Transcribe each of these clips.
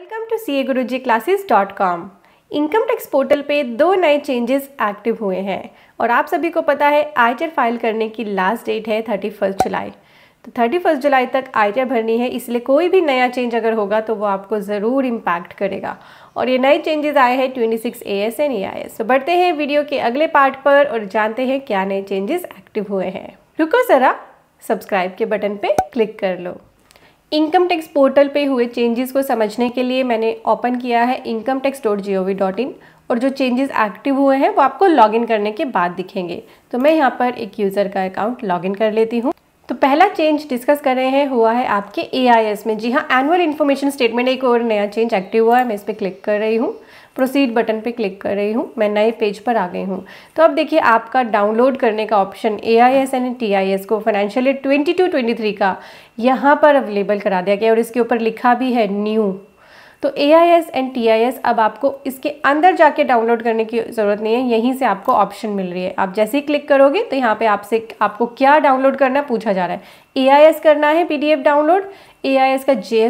welcome to C A Guru ji classes dot com income tax portal पे दो नए changes active हुए हैं और आप सभी को पता है आर फाइल e करने की लास्ट डेट है थर्टी फर्स्ट जुलाई तो थर्टी फर्स्ट जुलाई तक आर e भरनी है इसलिए कोई भी नया चेंज अगर होगा तो वो आपको ज़रूर इम्पैक्ट करेगा और ये नए चेंजेस आए हैं twenty six A S N E I S तो बढ़ते हैं वीडियो के अगले पार्ट पर और जानते हैं क्या नए चेंजेस एक्टिव हुए हैं रुको ज़रा सब्सक्राइब के बटन पर क्लिक कर लो इनकम टैक्स पोर्टल पे हुए चेंजेस को समझने के लिए मैंने ओपन किया है income tax dot G O V dot in और जो चेंजेस एक्टिव हुए हैं वो आपको लॉगिन करने के बाद दिखेंगे तो मैं यहाँ पर एक यूज़र का अकाउंट लॉगिन कर लेती हूँ तो पहला चेंज डिस्कस कर रहे हैं हुआ है आपके ए में जी हाँ एनुअल इन्फॉर्मेशन स्टेटमेंट एक और नया चेंज एक्टिव हुआ है मैं इस पर क्लिक कर रही हूँ प्रोसीड बटन पे क्लिक कर रही हूँ मैं नए पेज पर आ गई हूँ तो अब देखिए आपका डाउनलोड करने का option A I S and T I S को financial year twenty two twenty three का यहाँ पर अवेलेबल करा दिया गया और इसके ऊपर लिखा भी है न्यू तो A and T I S अब आपको इसके अंदर जाके डाउनलोड करने की ज़रूरत नहीं है यहीं से आपको ऑप्शन मिल रही है आप जैसे ही क्लिक करोगे तो यहाँ पे आपसे आपको क्या डाउनलोड करना पूछा जा रहा है ए करना है पी डाउनलोड ए का जे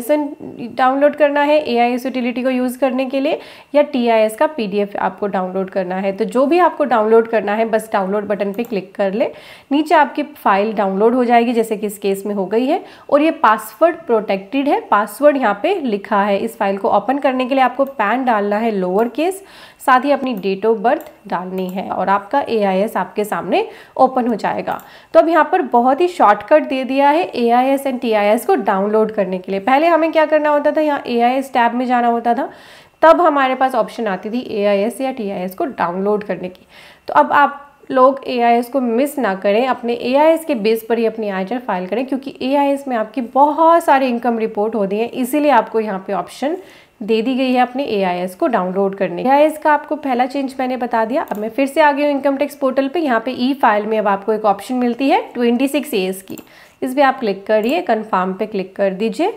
डाउनलोड करना है ए यूटिलिटी को यूज़ करने के लिए या टी का पी आपको डाउनलोड करना है तो जो भी आपको डाउनलोड करना है बस डाउनलोड बटन पे क्लिक कर ले नीचे आपकी फ़ाइल डाउनलोड हो जाएगी जैसे कि इस केस में हो गई है और ये पासवर्ड प्रोटेक्टेड है पासवर्ड यहाँ पे लिखा है इस फाइल को ओपन करने के लिए आपको पैन डालना है लोअर केस साथ ही अपनी डेट ऑफ बर्थ डालनी है और आपका ए आपके सामने ओपन हो जाएगा तो अब यहाँ पर बहुत ही शॉर्टकट दे दिया है A I S and T I S को डाउनलोड करने के लिए पहले हमें क्या करना होता था यहाँ ए आई एस टैब में जाना होता था तब हमारे पास ऑप्शन आती थी ए आई एस या टी को डाउनलोड करने की तो अब आप लोग ए आई एस को मिस ना करें अपने ए आई एस के बेस पर ही अपनी आयचर फाइल करें क्योंकि ए आई एस में आपकी बहुत सारी इनकम रिपोर्ट होती है इसीलिए आपको यहाँ पे ऑप्शन दे दी गई है अपने ए को डाउनलोड करने ए का आपको पहला चेंज मैंने बता दिया अब मैं फिर से आ गई हूँ इनकम टैक्स पोर्टल पे यहाँ पे ई फाइल में अब आपको एक ऑप्शन मिलती है ट्वेंटी सिक्स की इस पर आप क्लिक करिए कन्फर्म पे क्लिक कर दीजिए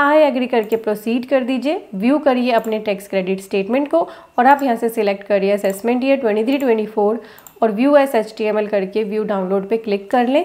आई एग्री करके प्रोसीड कर दीजिए व्यू करिए अपने टैक्स क्रेडिट स्टेटमेंट को और आप यहाँ से सिलेक्ट करिए असेसमेंट ईयर थ्री और व्यू एस एच करके व्यू डाउनलोड पर क्लिक कर लें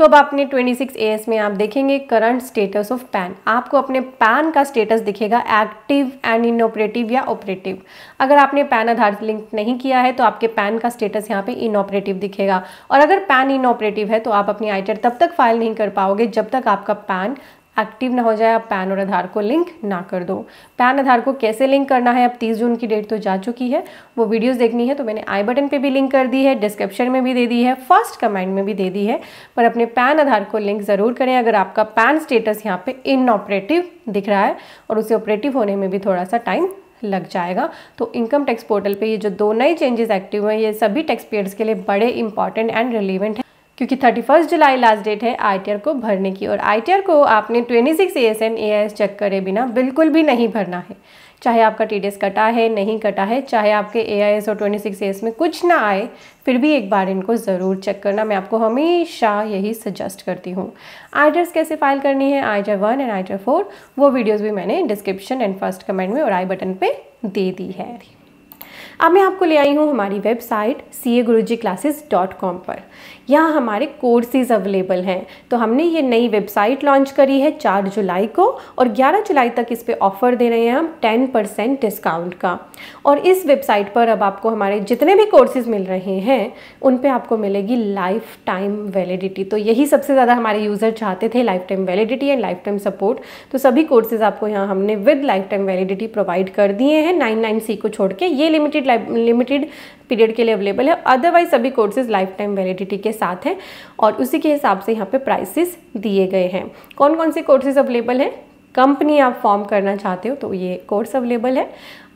तो अब आपने 26 एस में आप देखेंगे करंट स्टेटस ऑफ पैन आपको अपने पैन का स्टेटस दिखेगा एक्टिव एंड इनऑपरेटिव या ऑपरेटिव अगर आपने पैन से लिंक नहीं किया है तो आपके पैन का स्टेटस यहाँ पे इनऑपरेटिव दिखेगा और अगर पैन इनऑपरेटिव है तो आप अपनी आईटर तब तक फाइल नहीं कर पाओगे जब तक आपका पैन एक्टिव ना हो जाए आप पैन और आधार को लिंक ना कर दो पैन आधार को कैसे लिंक करना है अब 30 जून की डेट तो जा चुकी है वो वीडियोस देखनी है तो मैंने आई बटन पे भी लिंक कर दी है डिस्क्रिप्शन में भी दे दी है फर्स्ट कमेंट में भी दे दी है पर अपने पैन आधार को लिंक ज़रूर करें अगर आपका पैन स्टेटस यहाँ पर इनऑपरेटिव दिख रहा है और उसे ऑपरेटिव होने में भी थोड़ा सा टाइम लग जाएगा तो इनकम टैक्स पोर्टल पर ये जो दो नए चेंजेस एक्टिव हुए हैं ये सभी टैक्स पेयर्स के लिए बड़े इंपॉर्टेंट एंड रिलीवेंट हैं क्योंकि 31 जुलाई लास्ट डेट है आई को भरने की और आई को आपने 26 six A S N A S check करे बिना बिल्कुल भी नहीं भरना है चाहे आपका टी डी कटा है नहीं कटा है चाहे आपके ए आई एस और ट्वेंटी सिक्स ए एस में कुछ ना आए फिर भी एक बार इनको ज़रूर चेक करना मैं आपको हमेशा यही सजेस्ट करती हूँ आइटर्स कैसे फाइल करनी है I T one and I ITR four वो वीडियोज़ भी मैंने डिस्क्रिप्शन एंड फर्स्ट कमेंट में और आई बटन पर दे दी है अब मैं आपको ले आई हूँ हमारी website C A Guru ji dot com पर यहाँ हमारे कोर्सेज़ अवेलेबल हैं तो हमने ये नई वेबसाइट लॉन्च करी है चार जुलाई को और ग्यारह जुलाई तक इस पर ऑफ़र दे रहे हैं हम टेन परसेंट डिस्काउंट का और इस वेबसाइट पर अब आपको हमारे जितने भी कोर्सेज़ मिल रहे हैं उन पर आपको मिलेगी लाइफ टाइम वैलिडिटी तो यही सबसे ज़्यादा हमारे यूज़र चाहते थे lifetime validity and lifetime support तो सभी कोर्सेज़ आपको यहाँ हमने with lifetime validity provide कर दिए हैं नाइन नाइन सी को छोड़ के ये लिमिटेड लिमिटेड पीरियड के लिए अवेलेबल है अदरवाइज सभी कोर्सेज लाइफ टाइम वैलिडिटी के साथ हैं और उसी के हिसाब से यहाँ पे प्राइसेस दिए गए हैं कौन कौन से कोर्सेज अवेलेबल हैं कंपनी आप फॉर्म करना चाहते हो तो ये कोर्स अवेलेबल है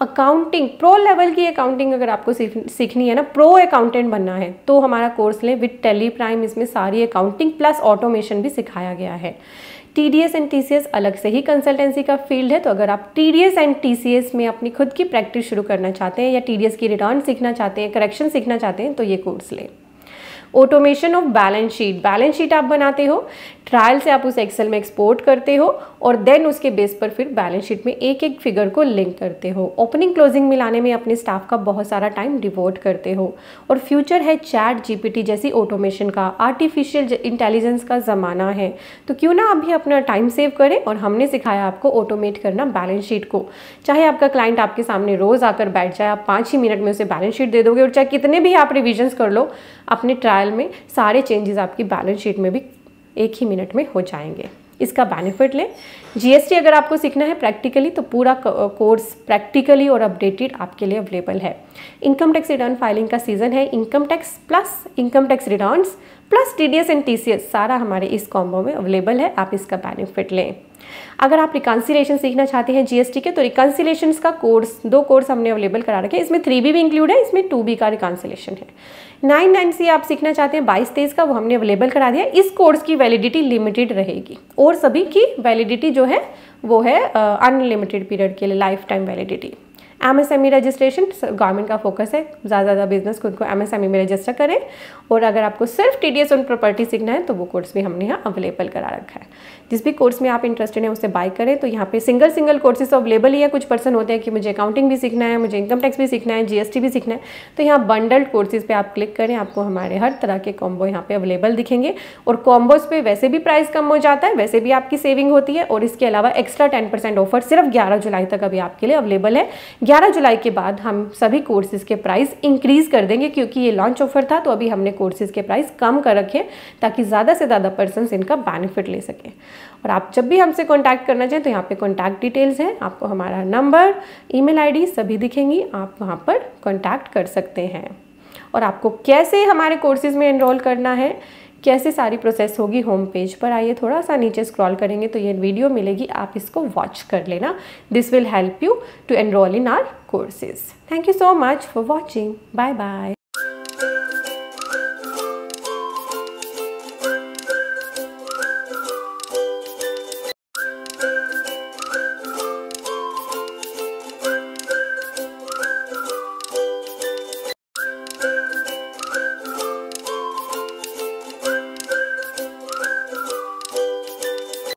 अकाउंटिंग प्रो लेवल की अकाउंटिंग अगर आपको सीखनी है ना प्रो अकाउंटेंट बनना है तो हमारा कोर्स लें विथ टेली प्राइम इसमें सारी अकाउंटिंग प्लस ऑटोमेशन भी सिखाया गया है टीडीएस एंड टीसीएस अलग से ही कंसल्टेंसी का फील्ड है तो अगर आप टीडीएस एंड टीसीएस में अपनी खुद की प्रैक्टिस शुरू करना चाहते हैं या टीडीएस की रिटर्न सीखना चाहते हैं करेक्शन सीखना चाहते हैं तो ये कोर्स लें automation of balance sheet balance sheet आप बनाते हो ट्रायल से आप उसे एक्सेल में एक्सपोर्ट करते हो और देन उसके बेस पर फिर बैलेंस शीट में एक एक फिगर को लिंक करते हो ओपनिंग क्लोजिंग मिलाने में अपने स्टाफ का बहुत सारा टाइम डिवोट करते हो और फ्यूचर है चैट जीपीटी जैसी ऑटोमेशन का आर्टिफिशियल इंटेलिजेंस का ज़माना है तो क्यों ना आप भी अपना टाइम सेव करें और हमने सिखाया आपको ऑटोमेट करना बैलेंस शीट को चाहे आपका क्लाइंट आपके सामने रोज़ आकर बैठ जाए आप पाँच ही मिनट में उसे बैलेंस शीट दे दोगे और चाहे कितने भी आप रिविजन्स कर लो अपने ट्रायल में सारे चेंजेस आपकी बैलेंस शीट में भी एक ही मिनट में हो जाएंगे इसका बेनिफिट लें जीएसटी अगर आपको सीखना है प्रैक्टिकली तो पूरा कोर्स प्रैक्टिकली और अपडेटेड आपके लिए अवेलेबल है इनकम टैक्स रिटर्न फाइलिंग का सीजन है income tax plus income tax returns plus TDS and TCS सारा हमारे इस कॉम्बो में अवेलेबल है आप इसका बेनिफिट लें अगर आप रिकन्सिलेशन सीखना चाहते हैं जीएसटी के तो रिकन्सिलेशन का कोर्स दो कोर्स हमने अवेलेबल करा रखे हैं इसमें थ्री बी भी इंक्लूड है इसमें टू का रिकन्सिलेशन है नाइन नाइन सी आप सीखना चाहते हैं बाईस तेईस का वो हमने अवेलेबल करा दिया इस कोर्स की वैलिडिटी लिमिटेड रहेगी और सभी की वैलिडिटी जो है वो है अनलिमिटेड पीरियड के लिए lifetime validity MSME registration government का फोकस है ज़्यादा ज़्यादा बिजनेस खुद को एमएसएमई e में रजिस्टर करें और अगर आपको सिर्फ एस ऑन प्रॉपर्टी सीखना है तो वो कोर्स भी हमने यहाँ अवेलेबल करा रखा है जिस भी कोर्स में आप इंटरेस्टेड हैं उसे बाय करें तो यहाँ पे सिंगल सिंगल कोर्सेज अवेलेबल ही है कुछ पर्सन होते हैं कि मुझे अकाउंटिंग भी सीखना है मुझे इनकम टैक्स भी सीखना है जीएसटी भी सीखना है तो यहाँ बंडल्ड कोर्सेज पे आप क्लिक करें आपको हमारे हर तरह के कॉम्बो यहाँ पे अवेलेबल दिखेंगे और कॉम्बोज पे वैसे भी प्राइस कम हो जाता है वैसे भी आपकी सेविंग होती है और इसके अलावा एक्स्ट्रा टेन ऑफर सिर्फ ग्यारह जुलाई तक अभी आपके लिए अवेलेबल है 11 जुलाई के बाद हम सभी कोर्सेज़ के प्राइस इंक्रीज़ कर देंगे क्योंकि ये लॉन्च ऑफर था तो अभी हमने कोर्सेज़ के प्राइस कम कर रखे ताकि ज़्यादा से ज़्यादा पर्सन इनका बेनिफिट ले सकें और आप जब भी हमसे कॉन्टैक्ट करना चाहें तो यहाँ पर कॉन्टैक्ट डिटेल्स हैं आपको हमारा नंबर ई मेल सभी दिखेंगी आप वहाँ पर कॉन्टैक्ट कर सकते हैं और आपको कैसे हमारे कोर्सेज़ में इनरोल करना है कैसे सारी प्रोसेस होगी होम पेज पर आइए थोड़ा सा नीचे स्क्रॉल करेंगे तो ये वीडियो मिलेगी आप इसको वॉच कर लेना this will help you to enrol in our courses thank you so much for watching bye bye